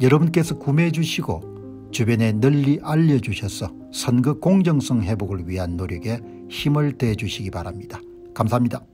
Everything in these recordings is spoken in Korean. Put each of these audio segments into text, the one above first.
여러분께서 구매해 주시고 주변에 널리 알려주셔서 선거 공정성 회복을 위한 노력에 힘을 대 주시기 바랍니다. 감사합니다.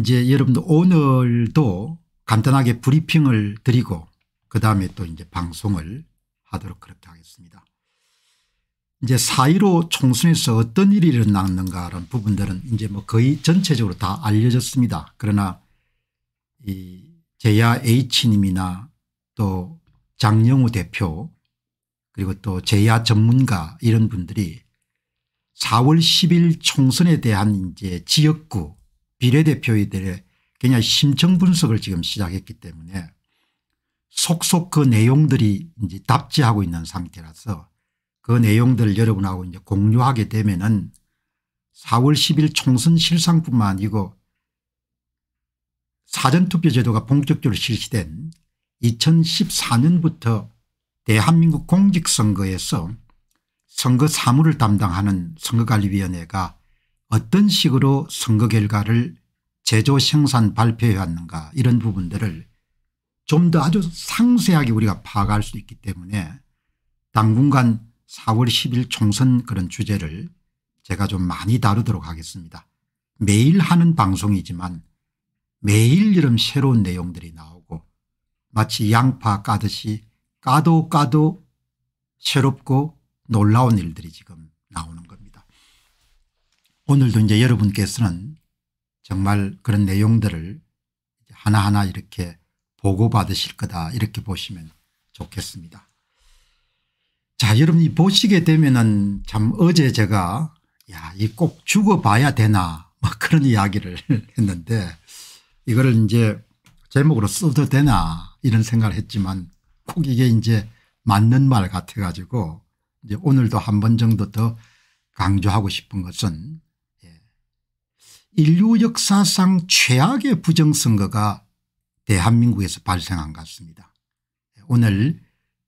이제 여러분도 오늘도 간단하게 브리핑을 드리고 그 다음에 또 이제 방송을 하도록 그렇게 하겠습니다. 이제 4.15 총선에서 어떤 일이 일어났는가라는 부분들은 이제 뭐 거의 전체적으로 다 알려졌습니다. 그러나 이 제야 H님이나 또 장영우 대표 그리고 또 제야 전문가 이런 분들이 4월 10일 총선에 대한 이제 지역구 비례대표들의 굉장히 심층 분석을 지금 시작했기 때문에 속속 그 내용들이 이제 답지하고 있는 상태라서 그 내용들을 여러분하고 이제 공유하게 되면은 4월 10일 총선 실상뿐만 아니고 사전투표 제도가 본격적으로 실시된 2014년부터 대한민국 공직선거에서 선거 사무를 담당하는 선거관리위원회가 어떤 식으로 선거 결과를 제조 생산 발표해왔는가 이런 부분들을 좀 더 아주 상세하게 우리가 파악할 수 있기 때문에 당분간 4월 10일 총선 그런 주제를 제가 좀 많이 다루도록 하겠습니다. 매일 하는 방송이지만 매일 이런 새로운 내용들이 나오고 마치 양파 까듯이 까도 까도 새롭고 놀라운 일들이 지금 나오는 겁니다. 오늘도 이제 여러분께서는 정말 그런 내용들을 하나하나 이렇게 보고받으실 거다 이렇게 보시면 좋겠습니다. 자 여러분이 보시게 되면은 참 어제 제가 야이 꼭 죽어봐야 되나 뭐 그런 이야기를 했는데 이거를 이제 제목으로 써도 되나 이런 생각을 했지만 꼭 이게 이제 맞는 말 같아 가지고 이제 오늘도 한 번 정도 더 강조하고 싶은 것은 예, 인류 역사상 최악의 부정선거가 대한민국에서 발생한 것 같습니다. 예, 오늘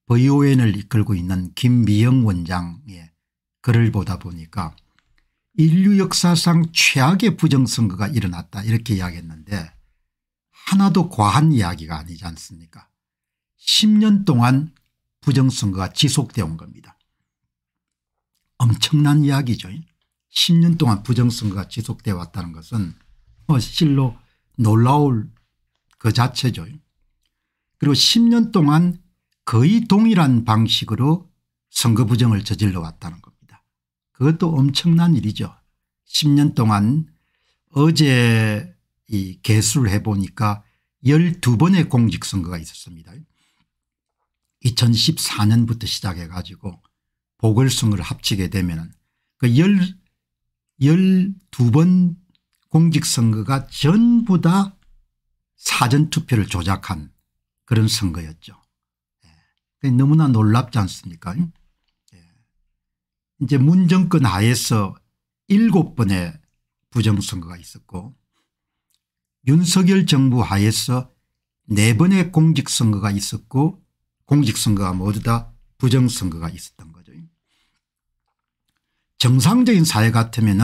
VON을 이끌고 있는 김미영 원장의 글을 예, 보다 보니까 인류 역사상 최악의 부정선거가 일어났다 이렇게 이야기했는데 하나도 과한 이야기가 아니지 않습니까 10년 동안 부정선거가 지속되어 온 겁니다. 엄청난 이야기죠. 10년 동안 부정선거가 지속되어 왔다는 것은 실로 놀라울 그 자체죠. 그리고 10년 동안 거의 동일한 방식으로 선거 부정을 저질러 왔다는 겁니다. 그것도 엄청난 일이죠. 10년 동안 어제 이 개수를 해보니까 12번의 공직선거가 있었습니다. 2014년부터 시작해 가지고 보궐선거를 합치게 되면 그1 12번 공직선거가 전부 다 사전투표를 조작한 그런 선거였죠. 예. 너무나 놀랍지 않습니까 예. 이제 문정권 하에서 7번의 부정선거가 있었고 윤석열 정부 하에서 네 번의 공직선거가 있었고 공직선거가 모두 다 부정선거가 있었던 거죠. 정상적인 사회 같으면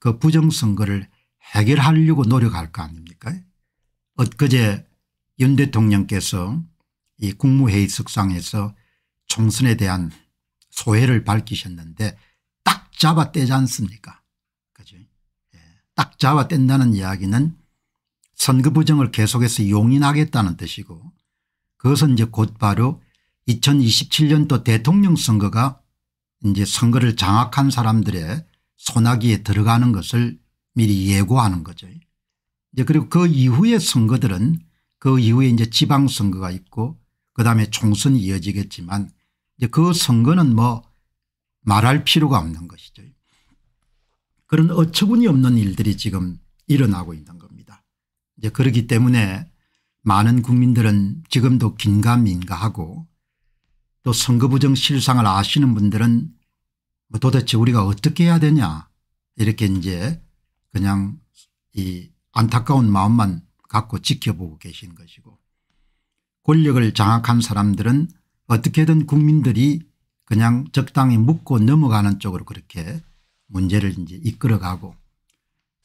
은그 부정선거를 해결하려고 노력할 거 아닙니까 엊그제 윤 대통령께서 이 국무회의 석상에서 총선에 대한 소회를 밝히셨는데 딱 잡아 떼지 않습니까 그죠 예, 딱 잡아 뗀다는 이야기는 선거 부정을 계속해서 용인하겠다는 뜻이고 그것은 이제 곧바로 2027년도 대통령 선거가 이제 선거를 장악한 사람들의 소나기에 들어가는 것을 미리 예고하는 거죠. 이제 그리고 그 이후의 선거들은 그 이후에 이제 지방선거가 있고 그다음에 총선이 이어지겠지만 이제 그 선거는 뭐 말할 필요가 없는 것이죠. 그런 어처구니 없는 일들이 지금 일어나고 있는 겁니다. 이제 그렇기 때문에 많은 국민들은 지금도 긴가민가하고 또 선거부정 실상을 아시는 분들은 뭐 도대체 우리가 어떻게 해야 되냐 이렇게 이제 그냥 이 안타까운 마음만 갖고 지켜보고 계신 것이고 권력을 장악한 사람들은 어떻게든 국민들이 그냥 적당히 묻고 넘어가는 쪽으로 그렇게 문제를 이제 이끌어가고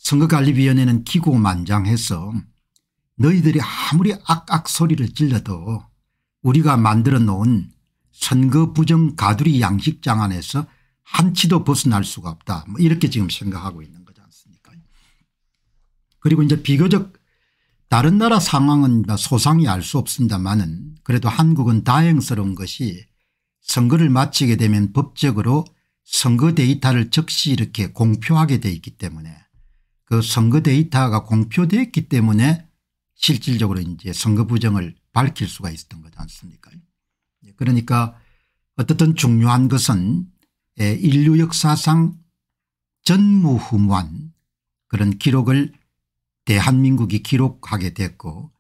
선거관리위원회는 기고만장해서 너희들이 아무리 악악 소리를 질러도 우리가 만들어 놓은 선거 부정 가두리 양식장 안에서 한치도 벗어날 수가 없다 뭐 이렇게 지금 생각하고 있는 거지 않습니까 그리고 이제 비교적 다른 나라 상황은 뭐 소상히 알 수 없습니다만은 그래도 한국은 다행스러운 것이 선거를 마치게 되면 법적으로 선거 데이터를 즉시 이렇게 공표하게 돼 있기 때문에 그 선거 데이터가 공표되었기 때문에 실질적으로 이제 선거 부정을 밝힐 수가 있었던 거지 않습니까 예, 그러니까 어떻든 중요한 것은 예, 인류 역사상 전무후무한 그런 기록을 대한민국이 기록하게 됐고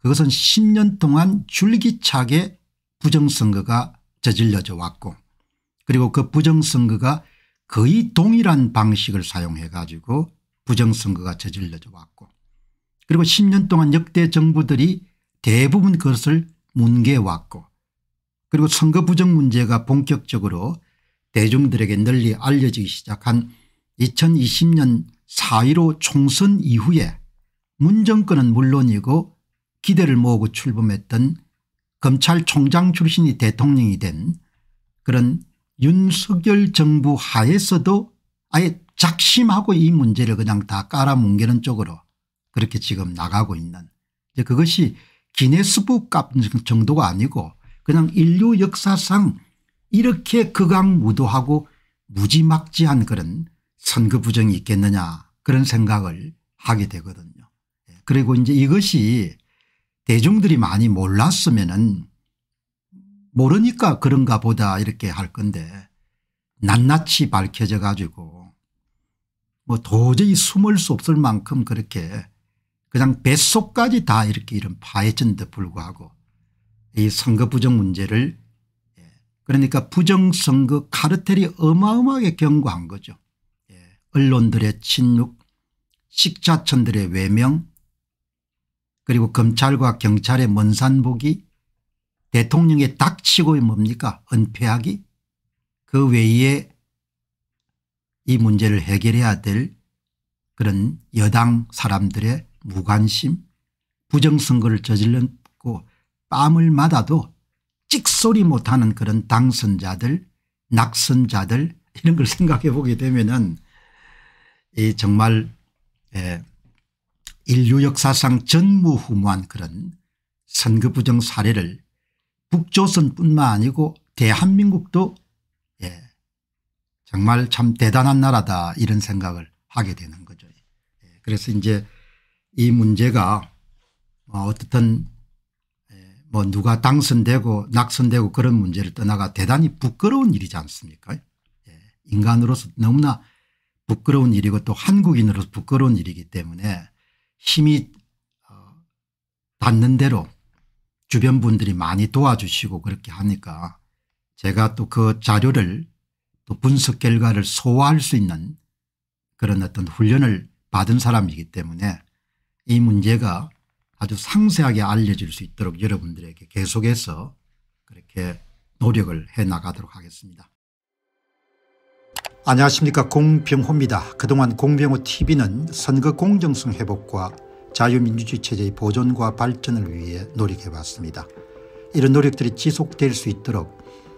그것은 10년 동안 줄기차게 부정선거가 저질러져 왔고 그리고 그 부정선거가 거의 동일한 방식을 사용해 가지고 부정선거가 저질러져 왔고 그리고 10년 동안 역대 정부들이 대부분 그것을 뭉개왔고 그리고 선거 부정 문제가 본격적으로 대중들에게 널리 알려지기 시작한 2020년 4.15 총선 이후에 문정권은 물론이고 기대를 모으고 출범했던 검찰총장 출신이 대통령이 된 그런 윤석열 정부 하에서도 아예 작심하고 이 문제를 그냥 다 깔아뭉개는 쪽으로 그렇게 지금 나가고 있는 이제 그것이 기네스북 값 정도가 아니고 그냥 인류 역사상 이렇게 극악무도하고 무지막지한 그런 선거 부정이 있겠느냐 그런 생각을 하게 되거든요. 예, 그리고 이제 이것이 대중들이 많이 몰랐으면은 모르니까 그런가 보다 이렇게 할 건데 낱낱이 밝혀져 가지고 뭐 도저히 숨을 수 없을 만큼 그렇게 그냥 뱃속까지 다 이렇게 이런 파헤친데 불구하고 이 예. 그러니까 선거 부정 문제를 그러니까 부정선거 카르텔이 어마어마하게 경고한 거죠. 예. 언론들의 침묵 식자천들의 외명 그리고 검찰과 경찰의 먼산보기 대통령의 닥치고 뭡니까 은폐하기 그 외에 이 문제를 해결해야 될 그런 여당 사람들의 무관심 부정선거를 저질렀고 뺨을 맞아도 찍소리 못하는 그런 당선자들 낙선자들 이런 걸 생각해 보게 되면 은이 정말 예, 인류 역사상 전무후무한 그런 선거 부정 사례를 북조선뿐만 아니고 대한민국도 예, 정말 참 대단한 나라다 이런 생각을 하게 되는 거죠. 예, 그래서 이제 이 문제가 뭐 어떻든 예, 뭐 누가 당선되고 낙선되고 그런 문제를 떠나가 대단히 부끄러운 일이지 않습니까 예, 인간으로서 너무나 부끄러운 일이고 또 한국인으로서 부끄러운 일이기 때문에 힘이 어, 닿는 대로 주변 분들이 많이 도와주시고 그렇게 하니까 제가 또 그 자료를 또 분석 결과를 소화할 수 있는 그런 어떤 훈련을 받은 사람이기 때문에 이 문제가 아주 상세하게 알려질 수 있도록 여러분들에게 계속해서 그렇게 노력을 해 나가도록 하겠습니다. 안녕하십니까 공병호입니다. 그동안 공병호 tv는 선거 공정성 회복과 자유민주주의 체제의 보존과 발전을 위해 노력해왔습니다. 이런 노력들이 지속될 수 있도록